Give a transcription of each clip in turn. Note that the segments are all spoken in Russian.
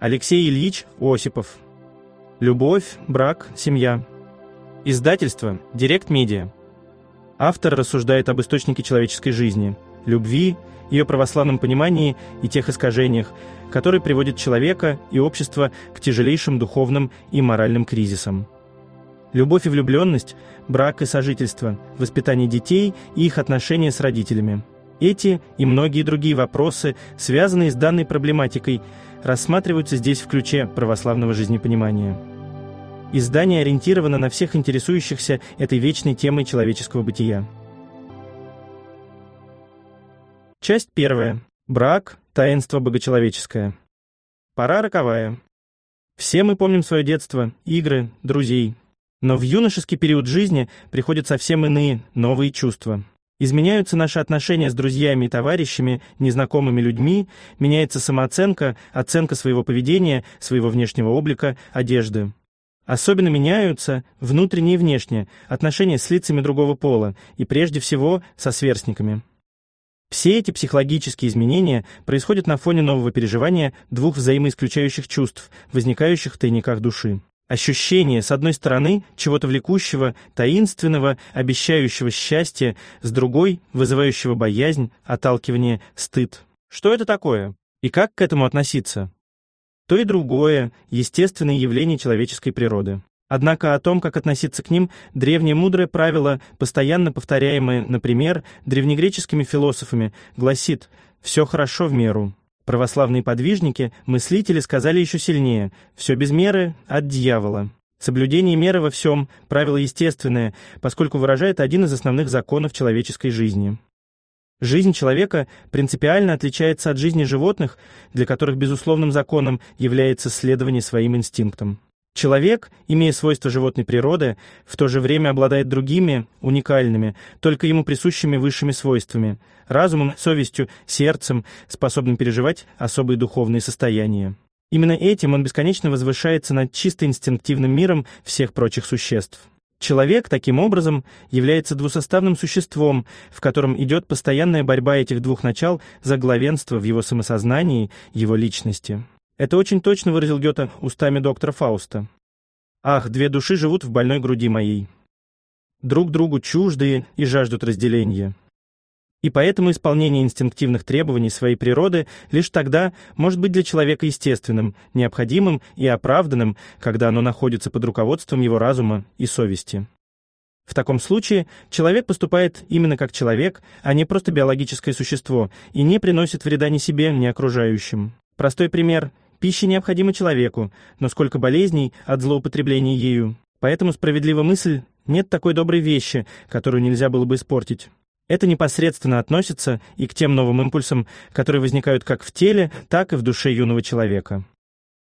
Алексей Ильич Осипов. Любовь, брак, семья. Издательство «Директ Медиа». Автор рассуждает об источнике человеческой жизни, любви, ее православном понимании и тех искажениях, которые приводят человека и общество к тяжелейшим духовным и моральным кризисам. Любовь и влюбленность, брак и сожительство, воспитание детей и их отношения с родителями – эти и многие другие вопросы, связанные с данной проблематикой, рассматриваются здесь в ключе православного жизнепонимания. Издание ориентировано на всех интересующихся этой вечной темой человеческого бытия. Часть первая. Брак. Таинство богочеловеческое. Пора роковая. Все мы помним свое детство, игры, друзей. Но в юношеский период жизни приходят совсем иные, новые чувства – Изменяются наши отношения с друзьями и товарищами, незнакомыми людьми, меняется самооценка, оценка своего поведения, своего внешнего облика, одежды. Особенно меняются внутренние и внешние отношения с лицами другого пола и прежде всего со сверстниками. Все эти психологические изменения происходят на фоне нового переживания двух взаимоисключающих чувств, возникающих в тайниках души. Ощущение, с одной стороны, чего-то влекущего, таинственного, обещающего счастье, с другой, вызывающего боязнь, отталкивание, стыд. Что это такое? И как к этому относиться? То и другое – естественное явление человеческой природы. Однако о том, как относиться к ним, древнее мудрое правило, постоянно повторяемое, например, древнегреческими философами, гласит «все хорошо в меру». Православные подвижники, мыслители сказали еще сильнее «все без меры от дьявола». Соблюдение меры во всем – правило естественное, поскольку выражает один из основных законов человеческой жизни. Жизнь человека принципиально отличается от жизни животных, для которых безусловным законом является следование своим инстинктам. Человек, имея свойства животной природы, в то же время обладает другими, уникальными, только ему присущими высшими свойствами – разумом, совестью, сердцем, способным переживать особые духовные состояния. Именно этим он бесконечно возвышается над чисто инстинктивным миром всех прочих существ. Человек, таким образом, является двусоставным существом, в котором идет постоянная борьба этих двух начал за главенство в его самосознании, его личности. Это очень точно выразил Гёте устами доктора Фауста. «Ах, две души живут в больной груди моей. Друг другу чуждые и жаждут разделения». И поэтому исполнение инстинктивных требований своей природы лишь тогда может быть для человека естественным, необходимым и оправданным, когда оно находится под руководством его разума и совести. В таком случае человек поступает именно как человек, а не просто биологическое существо, и не приносит вреда ни себе, ни окружающим. Простой пример – Пища необходима человеку, но сколько болезней от злоупотребления ею. Поэтому справедлива мысль «нет такой доброй вещи, которую нельзя было бы испортить». Это непосредственно относится и к тем новым импульсам, которые возникают как в теле, так и в душе юного человека.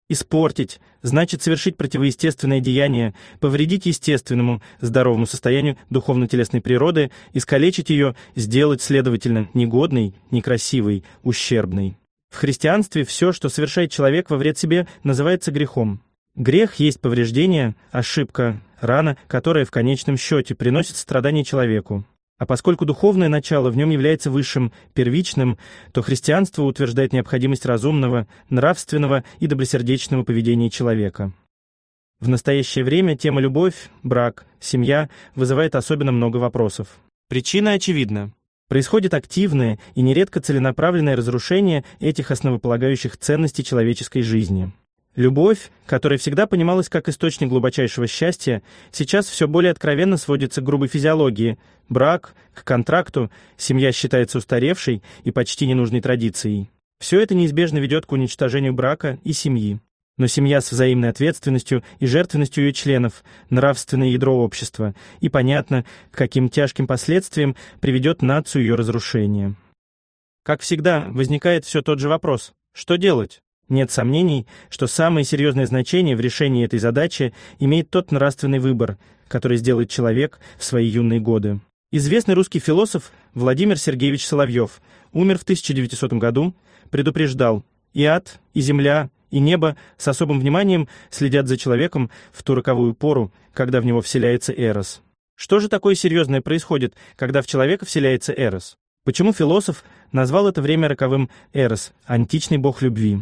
Испортить значит совершить противоестественное деяние, повредить естественному, здоровому состоянию духовно-телесной природы, искалечить ее, сделать, следовательно, негодной, некрасивой, ущербной. В христианстве все, что совершает человек во вред себе, называется грехом. Грех есть повреждение, ошибка, рана, которая в конечном счете приносит страдания человеку. А поскольку духовное начало в нем является высшим, первичным, то христианство утверждает необходимость разумного, нравственного и добросердечного поведения человека. В настоящее время тема любовь, брак, семья вызывает особенно много вопросов. Причина очевидна происходит активное и нередко целенаправленное разрушение этих основополагающих ценностей человеческой жизни. Любовь, которая всегда понималась как источник глубочайшего счастья, сейчас все более откровенно сводится к грубой физиологии. Брак, к контракту, семья считается устаревшей и почти ненужной традицией. Все это неизбежно ведет к уничтожению брака и семьи но семья с взаимной ответственностью и жертвенностью ее членов, нравственное ядро общества, и понятно, к каким тяжким последствиям приведет нацию ее разрушение. Как всегда, возникает все тот же вопрос: что делать? Нет сомнений, что самое серьезное значение в решении этой задачи имеет тот нравственный выбор, который сделает человек в свои юные годы. Известный русский философ Владимир Сергеевич Соловьев умер в 1900 году, предупреждал: и ад, и земля и небо с особым вниманием следят за человеком в ту роковую пору, когда в него вселяется Эрос. Что же такое серьезное происходит, когда в человека вселяется Эрос? Почему философ назвал это время роковым Эрос, античный бог любви?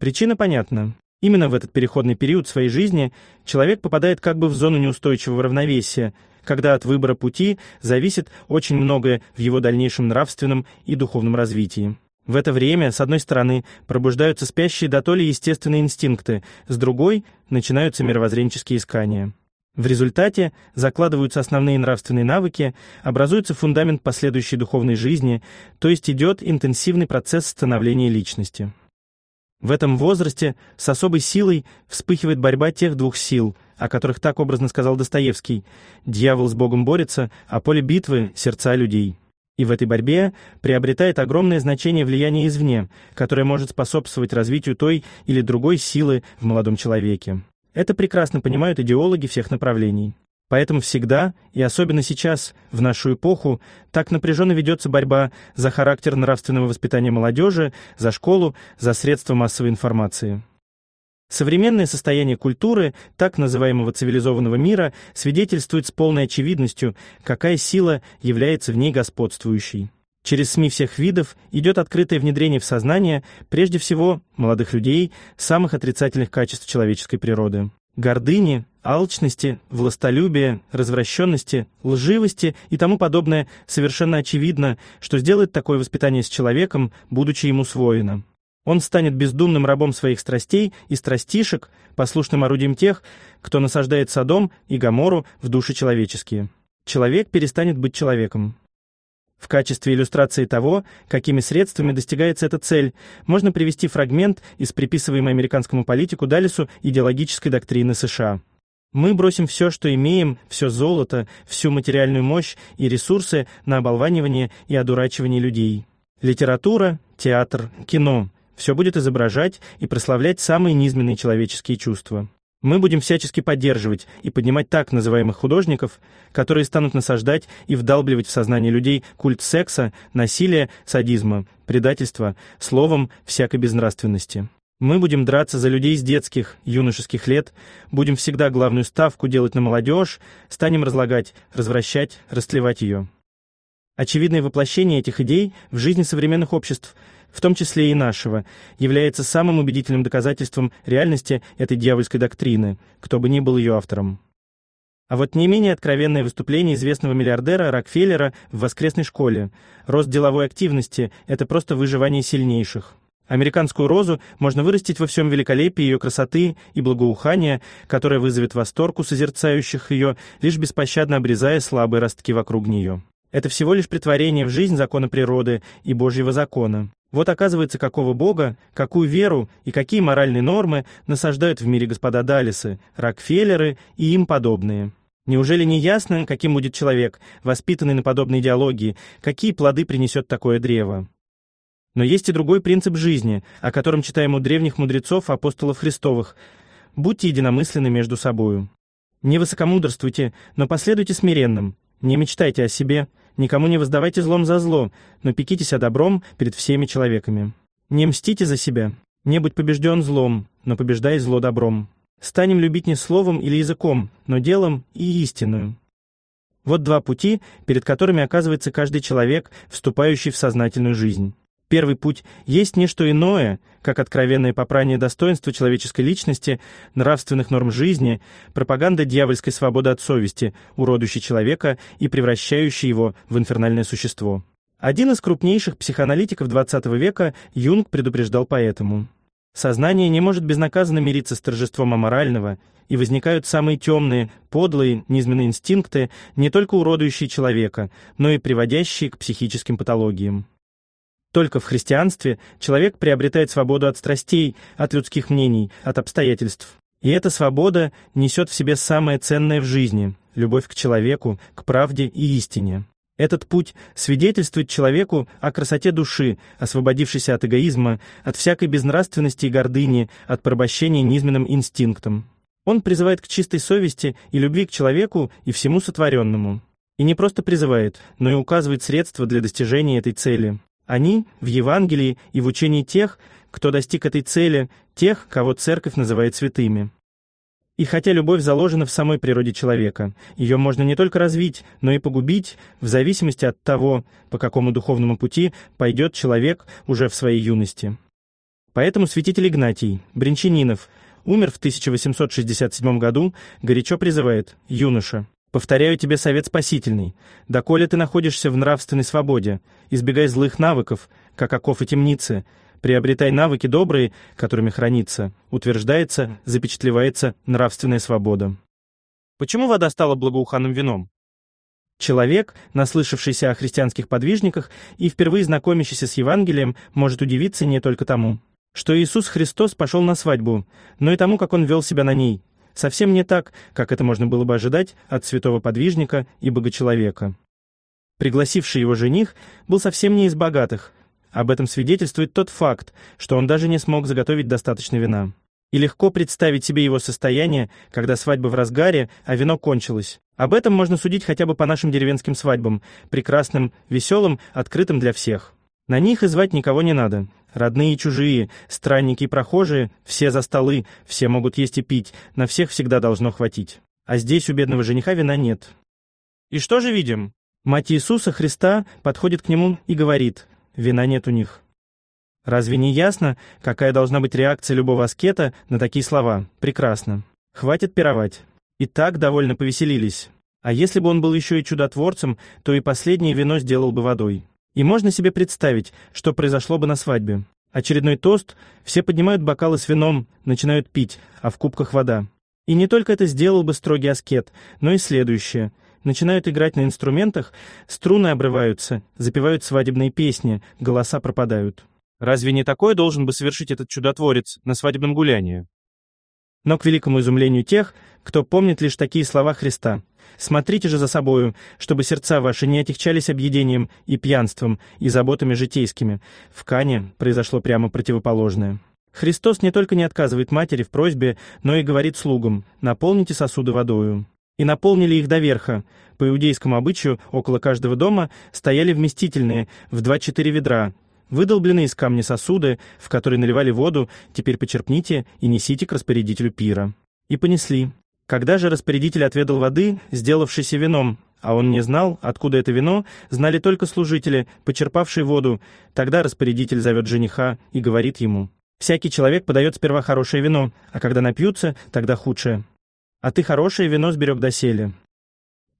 Причина понятна. Именно в этот переходный период своей жизни человек попадает как бы в зону неустойчивого равновесия, когда от выбора пути зависит очень многое в его дальнейшем нравственном и духовном развитии. В это время, с одной стороны, пробуждаются спящие до дотоле естественные инстинкты, с другой – начинаются мировоззренческие искания. В результате закладываются основные нравственные навыки, образуется фундамент последующей духовной жизни, то есть идет интенсивный процесс становления личности. В этом возрасте с особой силой вспыхивает борьба тех двух сил, о которых так образно сказал Достоевский «Дьявол с Богом борется, а поле битвы – сердца людей». И в этой борьбе приобретает огромное значение влияние извне, которое может способствовать развитию той или другой силы в молодом человеке. Это прекрасно понимают идеологи всех направлений. Поэтому всегда, и особенно сейчас, в нашу эпоху, так напряженно ведется борьба за характер нравственного воспитания молодежи, за школу, за средства массовой информации. Современное состояние культуры так называемого цивилизованного мира свидетельствует с полной очевидностью, какая сила является в ней господствующей. Через СМИ всех видов идет открытое внедрение в сознание, прежде всего, молодых людей, самых отрицательных качеств человеческой природы. Гордыни, алчности, властолюбия, развращенности, лживости и тому подобное совершенно очевидно, что сделает такое воспитание с человеком, будучи ему своено. Он станет бездумным рабом своих страстей и страстишек, послушным орудием тех, кто насаждает Содом и Гамору в души человеческие. Человек перестанет быть человеком. В качестве иллюстрации того, какими средствами достигается эта цель, можно привести фрагмент из приписываемой американскому политику Даллесу идеологической доктрины США. Мы бросим все, что имеем, все золото, всю материальную мощь и ресурсы на оболванивание и одурачивание людей. Литература, театр, кино все будет изображать и прославлять самые низменные человеческие чувства. Мы будем всячески поддерживать и поднимать так называемых художников, которые станут насаждать и вдалбливать в сознание людей культ секса, насилия, садизма, предательства, словом, всякой безнравственности. Мы будем драться за людей с детских, юношеских лет, будем всегда главную ставку делать на молодежь, станем разлагать, развращать, растлевать ее. Очевидное воплощение этих идей в жизни современных обществ – в том числе и нашего, является самым убедительным доказательством реальности этой дьявольской доктрины, кто бы ни был ее автором. А вот не менее откровенное выступление известного миллиардера Рокфеллера в воскресной школе. Рост деловой активности – это просто выживание сильнейших. Американскую розу можно вырастить во всем великолепии ее красоты и благоухания, которое вызовет восторг у созерцающих ее, лишь беспощадно обрезая слабые ростки вокруг нее. Это всего лишь притворение в жизнь закона природы и Божьего закона. Вот оказывается, какого бога, какую веру и какие моральные нормы насаждают в мире господа Далисы, Рокфеллеры и им подобные. Неужели не ясно, каким будет человек, воспитанный на подобной идеологии, какие плоды принесет такое древо? Но есть и другой принцип жизни, о котором читаем у древних мудрецов, апостолов Христовых. Будьте единомысленны между собою. Не высокомудрствуйте, но последуйте смиренным. Не мечтайте о себе, Никому не воздавайте злом за зло, но пекитесь о добром перед всеми человеками. Не мстите за себя. Не будь побежден злом, но побеждай зло добром. Станем любить не словом или языком, но делом и истинную. Вот два пути, перед которыми оказывается каждый человек, вступающий в сознательную жизнь. Первый путь есть не что иное, как откровенное попрание достоинства человеческой личности, нравственных норм жизни, пропаганда дьявольской свободы от совести, уродующей человека и превращающей его в инфернальное существо. Один из крупнейших психоаналитиков XX века Юнг предупреждал поэтому. Сознание не может безнаказанно мириться с торжеством аморального, и возникают самые темные, подлые, низменные инстинкты, не только уродующие человека, но и приводящие к психическим патологиям. Только в христианстве человек приобретает свободу от страстей, от людских мнений, от обстоятельств. И эта свобода несет в себе самое ценное в жизни – любовь к человеку, к правде и истине. Этот путь свидетельствует человеку о красоте души, освободившейся от эгоизма, от всякой безнравственности и гордыни, от порабощения низменным инстинктом. Он призывает к чистой совести и любви к человеку и всему сотворенному. И не просто призывает, но и указывает средства для достижения этой цели. Они в Евангелии и в учении тех, кто достиг этой цели, тех, кого церковь называет святыми. И хотя любовь заложена в самой природе человека, ее можно не только развить, но и погубить в зависимости от того, по какому духовному пути пойдет человек уже в своей юности. Поэтому святитель Игнатий, Бринчанинов, умер в 1867 году, горячо призывает «юноша». Повторяю тебе совет спасительный. Доколе ты находишься в нравственной свободе, избегай злых навыков, как оков и темницы, приобретай навыки добрые, которыми хранится, утверждается, запечатлевается нравственная свобода. Почему вода стала благоуханным вином? Человек, наслышавшийся о христианских подвижниках и впервые знакомящийся с Евангелием, может удивиться не только тому, что Иисус Христос пошел на свадьбу, но и тому, как он вел себя на ней, Совсем не так, как это можно было бы ожидать от святого подвижника и богочеловека. Пригласивший его жених был совсем не из богатых. Об этом свидетельствует тот факт, что он даже не смог заготовить достаточно вина. И легко представить себе его состояние, когда свадьба в разгаре, а вино кончилось. Об этом можно судить хотя бы по нашим деревенским свадьбам, прекрасным, веселым, открытым для всех. На них и звать никого не надо. Родные и чужие, странники и прохожие, все за столы, все могут есть и пить, на всех всегда должно хватить. А здесь у бедного жениха вина нет. И что же видим? Мать Иисуса Христа подходит к нему и говорит, вина нет у них. Разве не ясно, какая должна быть реакция любого аскета на такие слова? Прекрасно. Хватит пировать. И так довольно повеселились. А если бы он был еще и чудотворцем, то и последнее вино сделал бы водой. И можно себе представить, что произошло бы на свадьбе. Очередной тост, все поднимают бокалы с вином, начинают пить, а в кубках вода. И не только это сделал бы строгий аскет, но и следующее. Начинают играть на инструментах, струны обрываются, запевают свадебные песни, голоса пропадают. Разве не такое должен бы совершить этот чудотворец на свадебном гулянии? но к великому изумлению тех, кто помнит лишь такие слова Христа. «Смотрите же за собою, чтобы сердца ваши не отягчались объедением и пьянством, и заботами житейскими». В Кане произошло прямо противоположное. Христос не только не отказывает матери в просьбе, но и говорит слугам «наполните сосуды водою». И наполнили их до верха. По иудейскому обычаю около каждого дома стояли вместительные, в 2-4 ведра, Выдолбленные из камня сосуды, в которые наливали воду, теперь почерпните и несите к распорядителю пира. И понесли. Когда же распорядитель отведал воды, сделавшейся вином, а он не знал, откуда это вино, знали только служители, почерпавшие воду, тогда распорядитель зовет жениха и говорит ему, «Всякий человек подает сперва хорошее вино, а когда напьются, тогда худшее. А ты хорошее вино сберег доселе».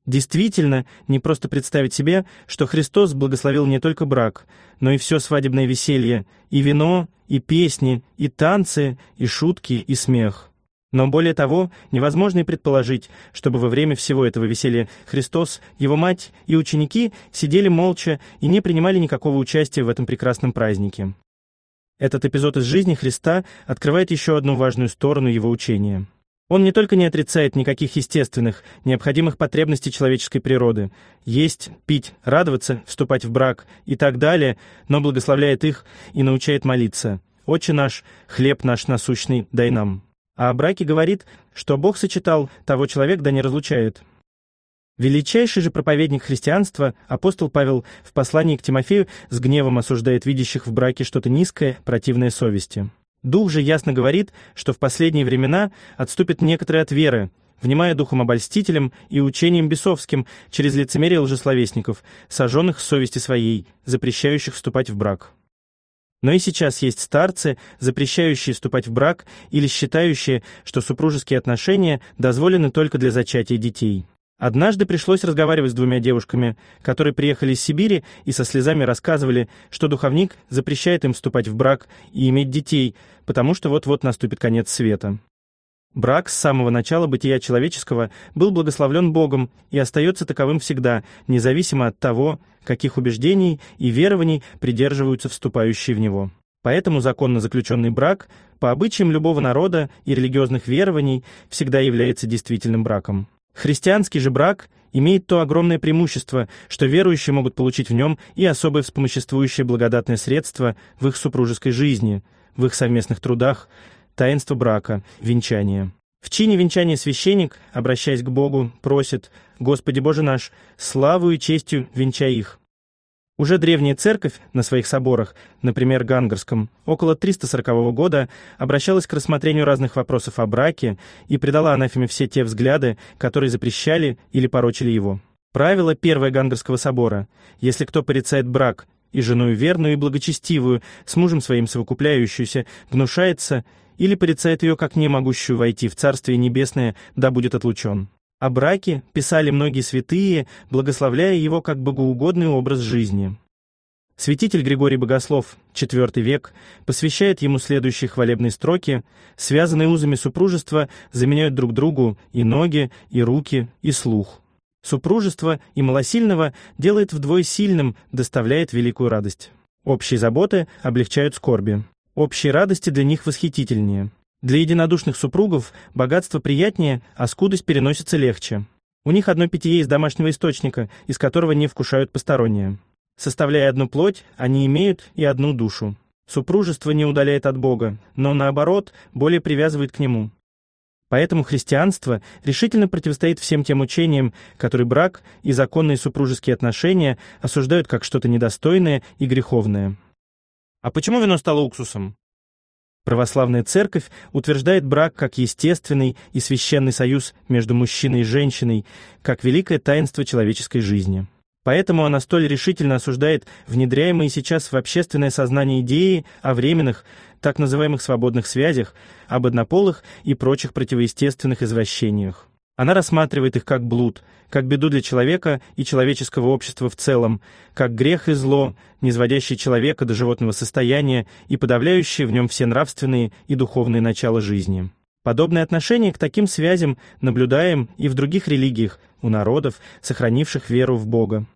Действительно, не просто представить себе, что Христос благословил не только брак, но и все свадебное веселье, и вино, и песни, и танцы, и шутки, и смех. Но более того, невозможно и предположить, чтобы во время всего этого веселья Христос, его мать и ученики сидели молча и не принимали никакого участия в этом прекрасном празднике. Этот эпизод из жизни Христа открывает еще одну важную сторону его учения – он не только не отрицает никаких естественных, необходимых потребностей человеческой природы – есть, пить, радоваться, вступать в брак и так далее, но благословляет их и научает молиться. «Отче наш, хлеб наш насущный, дай нам». А о браке говорит, что Бог сочетал, того человек да не разлучает. Величайший же проповедник христианства, апостол Павел, в послании к Тимофею с гневом осуждает видящих в браке что-то низкое, противное совести. Дух же ясно говорит, что в последние времена отступят некоторые от веры, внимая духом обольстителям и учением бесовским через лицемерие лжесловесников, сожженных совести своей, запрещающих вступать в брак. Но и сейчас есть старцы, запрещающие вступать в брак или считающие, что супружеские отношения дозволены только для зачатия детей. Однажды пришлось разговаривать с двумя девушками, которые приехали из Сибири и со слезами рассказывали, что духовник запрещает им вступать в брак и иметь детей, потому что вот-вот наступит конец света. Брак с самого начала бытия человеческого был благословлен Богом и остается таковым всегда, независимо от того, каких убеждений и верований придерживаются вступающие в него. Поэтому законно заключенный брак, по обычаям любого народа и религиозных верований, всегда является действительным браком. Христианский же брак имеет то огромное преимущество, что верующие могут получить в нем и особое вспомоществующее благодатное средство в их супружеской жизни, в их совместных трудах, таинство брака, венчание. В чине венчания священник, обращаясь к Богу, просит «Господи Боже наш, славу и честью венчай их». Уже древняя церковь на своих соборах, например, Гангарском, около 340 года обращалась к рассмотрению разных вопросов о браке и предала анафеме все те взгляды, которые запрещали или порочили его. Правило первое Гангарского собора – если кто порицает брак и женую верную и благочестивую, с мужем своим совокупляющуюся, гнушается или порицает ее как не могущую войти в Царствие Небесное, да будет отлучен. О браке писали многие святые, благословляя его как богоугодный образ жизни. Святитель Григорий Богослов, IV век, посвящает ему следующие хвалебные строки, связанные узами супружества, заменяют друг другу и ноги, и руки, и слух. Супружество и малосильного делает вдвое сильным, доставляет великую радость. Общие заботы облегчают скорби. Общие радости для них восхитительнее. Для единодушных супругов богатство приятнее, а скудость переносится легче. У них одно питье из домашнего источника, из которого не вкушают посторонние. Составляя одну плоть, они имеют и одну душу. Супружество не удаляет от Бога, но наоборот, более привязывает к Нему. Поэтому христианство решительно противостоит всем тем учениям, которые брак и законные супружеские отношения осуждают как что-то недостойное и греховное. А почему вино стало уксусом? Православная церковь утверждает брак как естественный и священный союз между мужчиной и женщиной, как великое таинство человеческой жизни. Поэтому она столь решительно осуждает внедряемые сейчас в общественное сознание идеи о временных, так называемых свободных связях, об однополых и прочих противоестественных извращениях. Она рассматривает их как блуд, как беду для человека и человеческого общества в целом, как грех и зло, низводящий человека до животного состояния и подавляющие в нем все нравственные и духовные начала жизни. Подобное отношение к таким связям наблюдаем и в других религиях, у народов, сохранивших веру в Бога.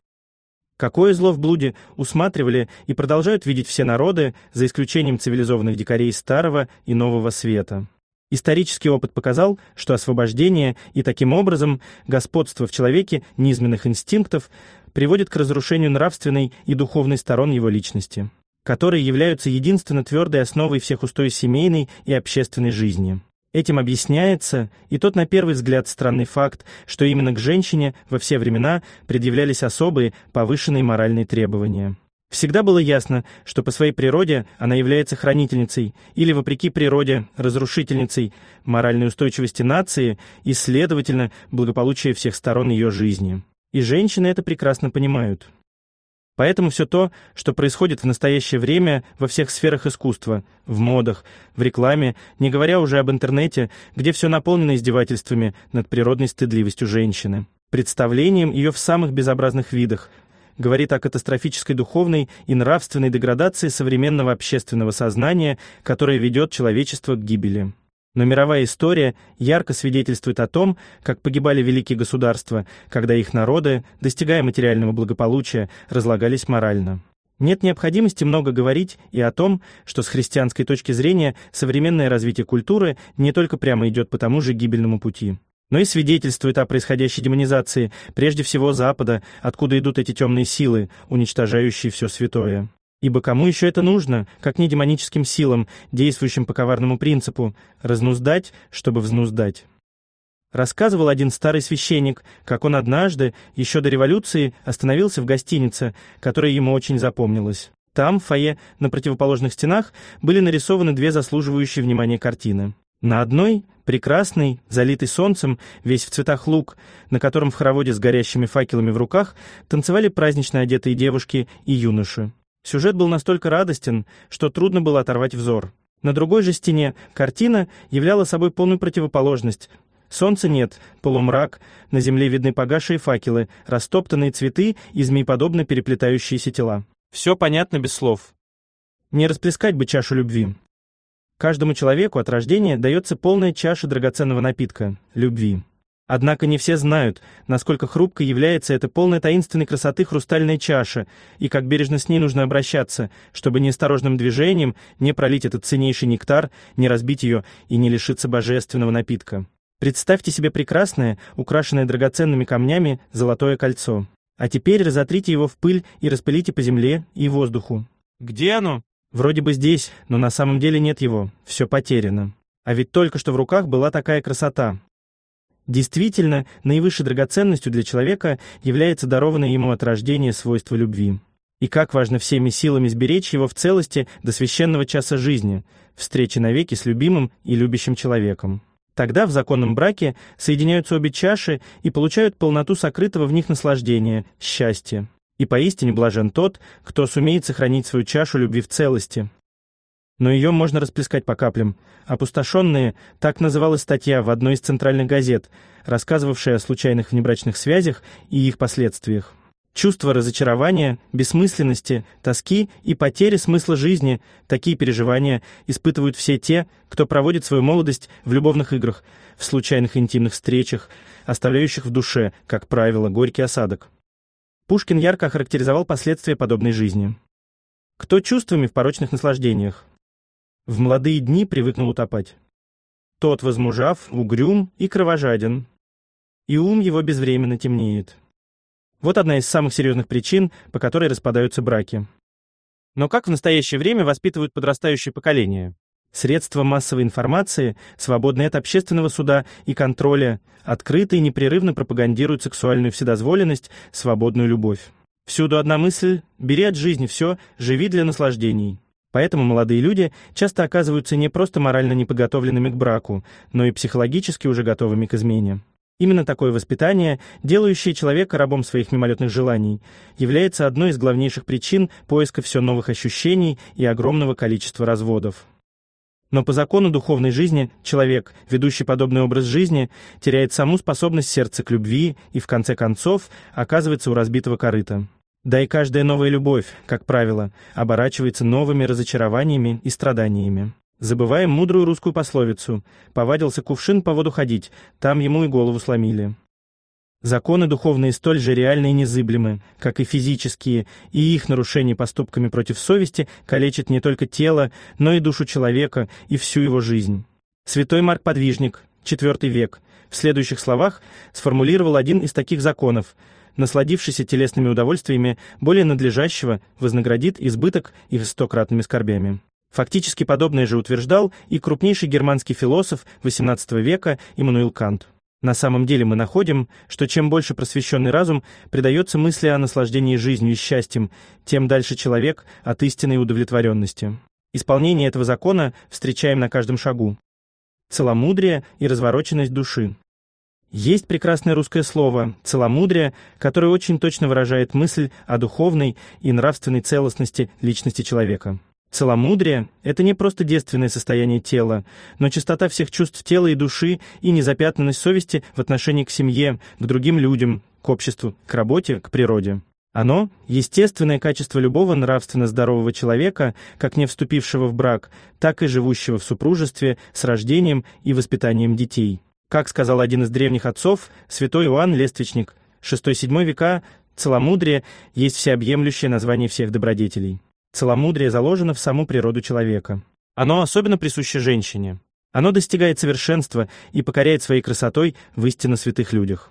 Какое зло в блуде усматривали и продолжают видеть все народы, за исключением цивилизованных дикарей Старого и Нового Света. Исторический опыт показал, что освобождение и таким образом господство в человеке низменных инстинктов приводит к разрушению нравственной и духовной сторон его личности, которые являются единственно твердой основой всех устоев семейной и общественной жизни. Этим объясняется и тот на первый взгляд странный факт, что именно к женщине во все времена предъявлялись особые повышенные моральные требования. Всегда было ясно, что по своей природе она является хранительницей или, вопреки природе, разрушительницей моральной устойчивости нации и, следовательно, благополучия всех сторон ее жизни. И женщины это прекрасно понимают. Поэтому все то, что происходит в настоящее время во всех сферах искусства, в модах, в рекламе, не говоря уже об интернете, где все наполнено издевательствами над природной стыдливостью женщины представлением ее в самых безобразных видах, говорит о катастрофической духовной и нравственной деградации современного общественного сознания, которая ведет человечество к гибели. Но мировая история ярко свидетельствует о том, как погибали великие государства, когда их народы, достигая материального благополучия, разлагались морально. Нет необходимости много говорить и о том, что с христианской точки зрения современное развитие культуры не только прямо идет по тому же гибельному пути но и свидетельствует о происходящей демонизации, прежде всего Запада, откуда идут эти темные силы, уничтожающие все святое. Ибо кому еще это нужно, как не демоническим силам, действующим по коварному принципу «разнуздать, чтобы взнуздать». Рассказывал один старый священник, как он однажды, еще до революции, остановился в гостинице, которая ему очень запомнилась. Там, в фойе, на противоположных стенах, были нарисованы две заслуживающие внимания картины. На одной прекрасный, залитый солнцем, весь в цветах лук, на котором в хороводе с горящими факелами в руках танцевали празднично одетые девушки и юноши. Сюжет был настолько радостен, что трудно было оторвать взор. На другой же стене картина являла собой полную противоположность. Солнца нет, полумрак, на земле видны погашие факелы, растоптанные цветы и змееподобно переплетающиеся тела. Все понятно без слов. Не расплескать бы чашу любви. Каждому человеку от рождения дается полная чаша драгоценного напитка – любви. Однако не все знают, насколько хрупкой является эта полная таинственной красоты хрустальная чаша, и как бережно с ней нужно обращаться, чтобы неосторожным движением не пролить этот ценнейший нектар, не разбить ее и не лишиться божественного напитка. Представьте себе прекрасное, украшенное драгоценными камнями, золотое кольцо. А теперь разотрите его в пыль и распылите по земле и воздуху. «Где оно?» Вроде бы здесь, но на самом деле нет его, все потеряно. А ведь только что в руках была такая красота. Действительно, наивысшей драгоценностью для человека является дарованное ему от рождения свойство любви. И как важно всеми силами сберечь его в целости до священного часа жизни, встречи навеки с любимым и любящим человеком. Тогда в законном браке соединяются обе чаши и получают полноту сокрытого в них наслаждения, счастья и поистине блажен тот, кто сумеет сохранить свою чашу любви в целости. Но ее можно расплескать по каплям. Опустошенные, так называлась статья в одной из центральных газет, рассказывавшая о случайных внебрачных связях и их последствиях. Чувство разочарования, бессмысленности, тоски и потери смысла жизни – такие переживания испытывают все те, кто проводит свою молодость в любовных играх, в случайных интимных встречах, оставляющих в душе, как правило, горький осадок. Пушкин ярко охарактеризовал последствия подобной жизни. Кто чувствами в порочных наслаждениях? В молодые дни привыкнул утопать. Тот, возмужав, угрюм и кровожаден. И ум его безвременно темнеет. Вот одна из самых серьезных причин, по которой распадаются браки. Но как в настоящее время воспитывают подрастающее поколение? средства массовой информации, свободные от общественного суда и контроля, открыто и непрерывно пропагандируют сексуальную вседозволенность, свободную любовь. Всюду одна мысль – бери от жизни все, живи для наслаждений. Поэтому молодые люди часто оказываются не просто морально неподготовленными к браку, но и психологически уже готовыми к измене. Именно такое воспитание, делающее человека рабом своих мимолетных желаний, является одной из главнейших причин поиска все новых ощущений и огромного количества разводов. Но по закону духовной жизни человек, ведущий подобный образ жизни, теряет саму способность сердца к любви и, в конце концов, оказывается у разбитого корыта. Да и каждая новая любовь, как правило, оборачивается новыми разочарованиями и страданиями. Забываем мудрую русскую пословицу «повадился кувшин по воду ходить, там ему и голову сломили». Законы духовные столь же реальны и незыблемы, как и физические, и их нарушение поступками против совести калечит не только тело, но и душу человека и всю его жизнь. Святой Марк Подвижник, IV век, в следующих словах сформулировал один из таких законов – насладившийся телесными удовольствиями, более надлежащего вознаградит избыток их стократными скорбями. Фактически подобное же утверждал и крупнейший германский философ XVIII века Иммануил Кант. На самом деле мы находим, что чем больше просвещенный разум придается мысли о наслаждении жизнью и счастьем, тем дальше человек от истинной удовлетворенности. Исполнение этого закона встречаем на каждом шагу. Целомудрие и развороченность души. Есть прекрасное русское слово «целомудрие», которое очень точно выражает мысль о духовной и нравственной целостности личности человека. Целомудрие – это не просто девственное состояние тела, но чистота всех чувств тела и души и незапятнанность совести в отношении к семье, к другим людям, к обществу, к работе, к природе. Оно – естественное качество любого нравственно здорового человека, как не вступившего в брак, так и живущего в супружестве с рождением и воспитанием детей. Как сказал один из древних отцов, святой Иоанн Лествичник, 6-7 века, целомудрие есть всеобъемлющее название всех добродетелей. Целомудрие заложено в саму природу человека. Оно особенно присуще женщине. Оно достигает совершенства и покоряет своей красотой в истинно святых людях.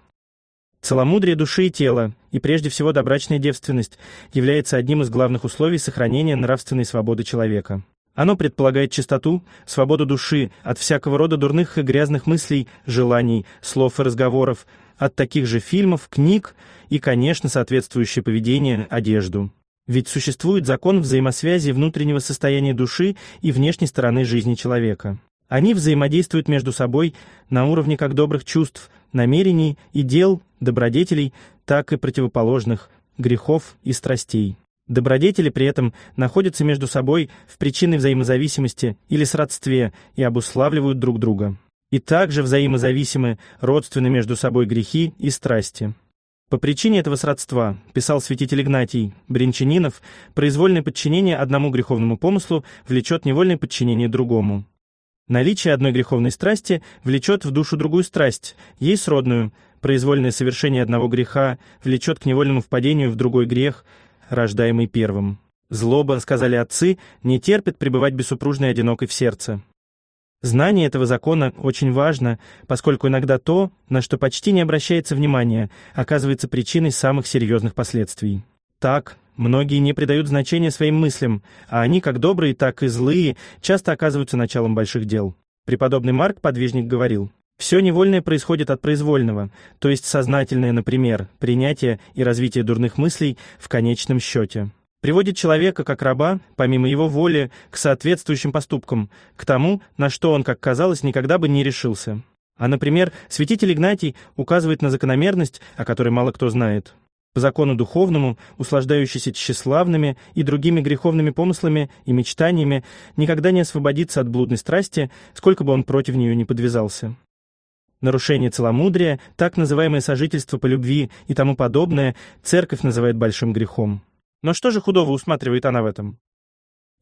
Целомудрие души и тела, и прежде всего добрачная девственность, является одним из главных условий сохранения нравственной свободы человека. Оно предполагает чистоту, свободу души от всякого рода дурных и грязных мыслей, желаний, слов и разговоров, от таких же фильмов, книг и, конечно, соответствующее поведение, одежду. Ведь существует закон взаимосвязи внутреннего состояния души и внешней стороны жизни человека. Они взаимодействуют между собой на уровне как добрых чувств, намерений и дел, добродетелей, так и противоположных, грехов и страстей. Добродетели при этом находятся между собой в причинной взаимозависимости или сродстве и обуславливают друг друга. И также взаимозависимы родственны между собой грехи и страсти. По причине этого сродства, писал святитель Игнатий Бринчанинов, произвольное подчинение одному греховному помыслу влечет невольное подчинение другому. Наличие одной греховной страсти влечет в душу другую страсть, ей сродную. Произвольное совершение одного греха влечет к невольному впадению в другой грех, рождаемый первым. Злоба, сказали отцы, не терпит пребывать бессупружной одинокой в сердце. Знание этого закона очень важно, поскольку иногда то, на что почти не обращается внимания, оказывается причиной самых серьезных последствий. Так, многие не придают значения своим мыслям, а они, как добрые, так и злые, часто оказываются началом больших дел. Преподобный Марк Подвижник говорил, «Все невольное происходит от произвольного, то есть сознательное, например, принятие и развитие дурных мыслей в конечном счете» приводит человека как раба, помимо его воли, к соответствующим поступкам, к тому, на что он, как казалось, никогда бы не решился. А, например, святитель Игнатий указывает на закономерность, о которой мало кто знает. По закону духовному, услаждающийся тщеславными и другими греховными помыслами и мечтаниями, никогда не освободится от блудной страсти, сколько бы он против нее не подвязался. Нарушение целомудрия, так называемое сожительство по любви и тому подобное, церковь называет большим грехом. Но что же худого усматривает она в этом?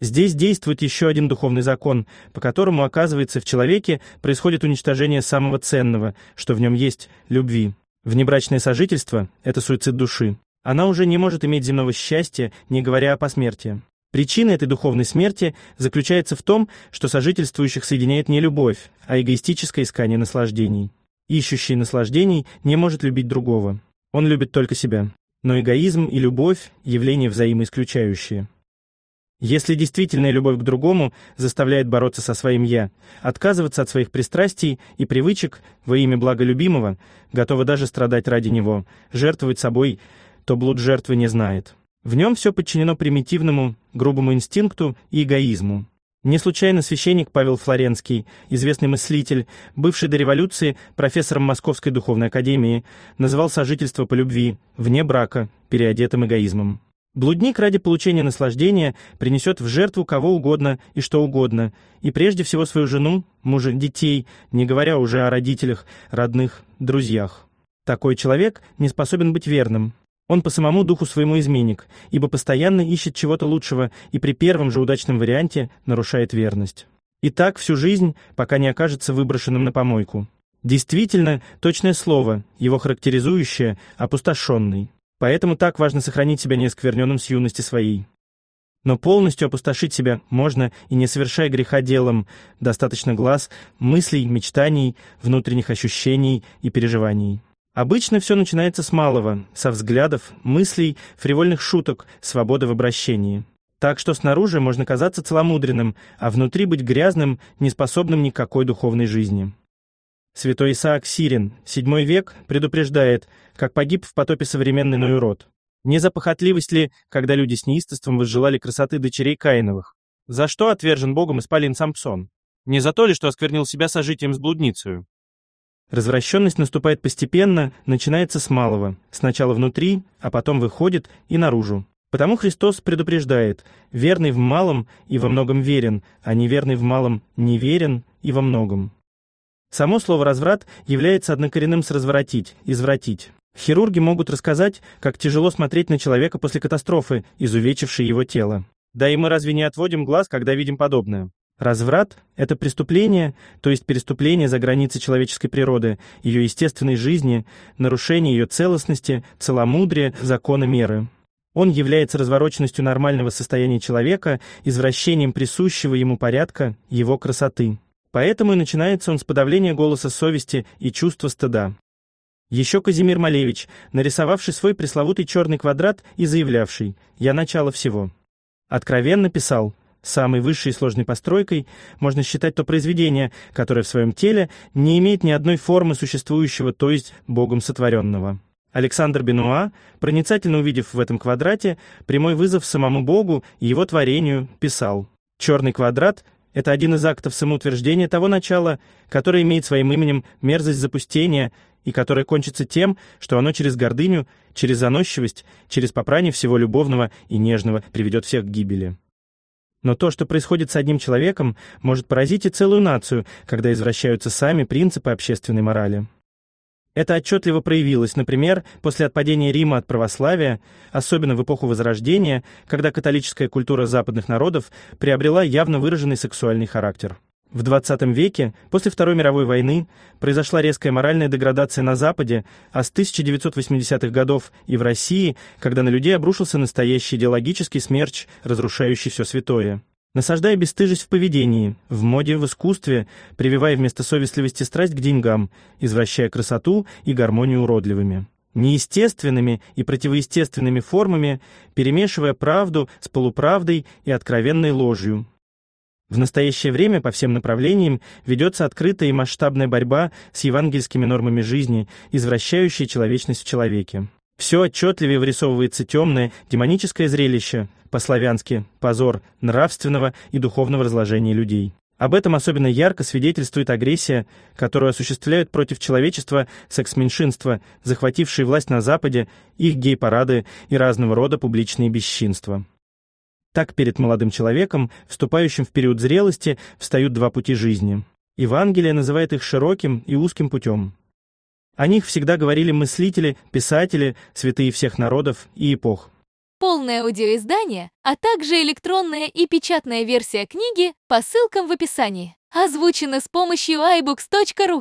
Здесь действует еще один духовный закон, по которому, оказывается, в человеке происходит уничтожение самого ценного, что в нем есть – любви. Внебрачное сожительство – это суицид души. Она уже не может иметь земного счастья, не говоря о посмертии. Причина этой духовной смерти заключается в том, что сожительствующих соединяет не любовь, а эгоистическое искание наслаждений. Ищущий наслаждений не может любить другого. Он любит только себя но эгоизм и любовь – явления взаимоисключающие. Если действительная любовь к другому заставляет бороться со своим «я», отказываться от своих пристрастий и привычек во имя блага любимого, готова даже страдать ради него, жертвовать собой, то блуд жертвы не знает. В нем все подчинено примитивному, грубому инстинкту и эгоизму. Не случайно священник Павел Флоренский, известный мыслитель, бывший до революции профессором Московской духовной академии, называл сожительство по любви, вне брака, переодетым эгоизмом. Блудник ради получения наслаждения принесет в жертву кого угодно и что угодно, и прежде всего свою жену, мужа, детей, не говоря уже о родителях, родных, друзьях. Такой человек не способен быть верным, он по самому духу своему изменник, ибо постоянно ищет чего-то лучшего и при первом же удачном варианте нарушает верность. И так всю жизнь, пока не окажется выброшенным на помойку. Действительно, точное слово, его характеризующее опустошенный. Поэтому так важно сохранить себя неоскверненным с юности своей. Но полностью опустошить себя можно и не совершая греха делом, достаточно глаз, мыслей, мечтаний, внутренних ощущений и переживаний. Обычно все начинается с малого, со взглядов, мыслей, фривольных шуток, свободы в обращении. Так что снаружи можно казаться целомудренным, а внутри быть грязным, неспособным ни к какой духовной жизни. Святой Исаак Сирин, VII век, предупреждает, как погиб в потопе современный Нуирод. Не за похотливость ли, когда люди с неистовством возжелали красоты дочерей Каиновых? За что отвержен Богом испалин Сампсон? Не за то ли, что осквернил себя сожитием с блудницей? Развращенность наступает постепенно, начинается с малого. Сначала внутри, а потом выходит и наружу. Потому Христос предупреждает, верный в малом и во многом верен, а неверный в малом неверен и во многом. Само слово «разврат» является однокоренным с «разворотить», «извратить». Хирурги могут рассказать, как тяжело смотреть на человека после катастрофы, изувечившей его тело. Да и мы разве не отводим глаз, когда видим подобное? Разврат — это преступление, то есть переступление за границы человеческой природы, ее естественной жизни, нарушение ее целостности, целомудрия, закона меры. Он является развороченностью нормального состояния человека, извращением присущего ему порядка, его красоты. Поэтому и начинается он с подавления голоса совести и чувства стыда. Еще Казимир Малевич, нарисовавший свой пресловутый черный квадрат и заявлявший «Я начало всего». Откровенно писал – Самой высшей и сложной постройкой можно считать то произведение, которое в своем теле не имеет ни одной формы существующего, то есть Богом сотворенного. Александр Бенуа, проницательно увидев в этом квадрате прямой вызов самому Богу и его творению, писал «Черный квадрат — это один из актов самоутверждения того начала, которое имеет своим именем мерзость запустения и которое кончится тем, что оно через гордыню, через заносчивость, через попрание всего любовного и нежного приведет всех к гибели». Но то, что происходит с одним человеком, может поразить и целую нацию, когда извращаются сами принципы общественной морали. Это отчетливо проявилось, например, после отпадения Рима от православия, особенно в эпоху Возрождения, когда католическая культура западных народов приобрела явно выраженный сексуальный характер. В 20 веке, после Второй мировой войны, произошла резкая моральная деградация на Западе, а с 1980-х годов и в России, когда на людей обрушился настоящий идеологический смерч, разрушающий все святое. Насаждая бесстыжесть в поведении, в моде, в искусстве, прививая вместо совестливости страсть к деньгам, извращая красоту и гармонию уродливыми неестественными и противоестественными формами, перемешивая правду с полуправдой и откровенной ложью, в настоящее время по всем направлениям ведется открытая и масштабная борьба с евангельскими нормами жизни, извращающей человечность в человеке. Все отчетливее вырисовывается темное, демоническое зрелище, по-славянски «позор» нравственного и духовного разложения людей. Об этом особенно ярко свидетельствует агрессия, которую осуществляют против человечества секс-меньшинства, захватившие власть на Западе, их гей-парады и разного рода публичные бесчинства. Так перед молодым человеком, вступающим в период зрелости, встают два пути жизни. Евангелие называет их широким и узким путем. О них всегда говорили мыслители, писатели, святые всех народов и эпох. Полное аудиоиздание, а также электронная и печатная версия книги по ссылкам в описании. Озвучено с помощью iBooks.ru.